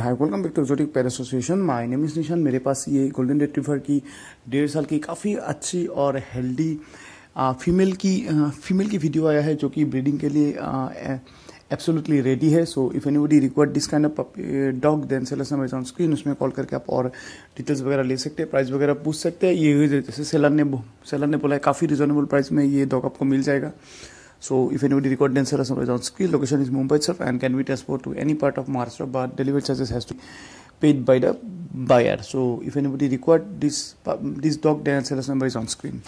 High welcome back to exotic pair association my name is Nishan मेरे पास ये golden retriever की डेढ़ साल की काफ़ी अच्छी और हेल्दी फीमेल की फीमेल की वीडियो आया है जो कि ब्रीडिंग के लिए एब्सोल्युटली रेडी है so if anybody require this kind of dog then sellers number on screen उसमें कॉल करके आप और डिटेल्स वगैरह ले सकते हैं प्राइस वगैरह पूछ सकते हैं ये जैसे सेलर ने सेलर ने बोला है काफ़ी रिजनेबल प्राइस में ये डॉग आपको मिल जाएगा So if anybody record dancer or is on skill, location is Mumbai itself and can be transported to any part of Maharashtra, but delivery charges has to be paid by the buyer. So if anybody record this, this dog dancer number is on screen.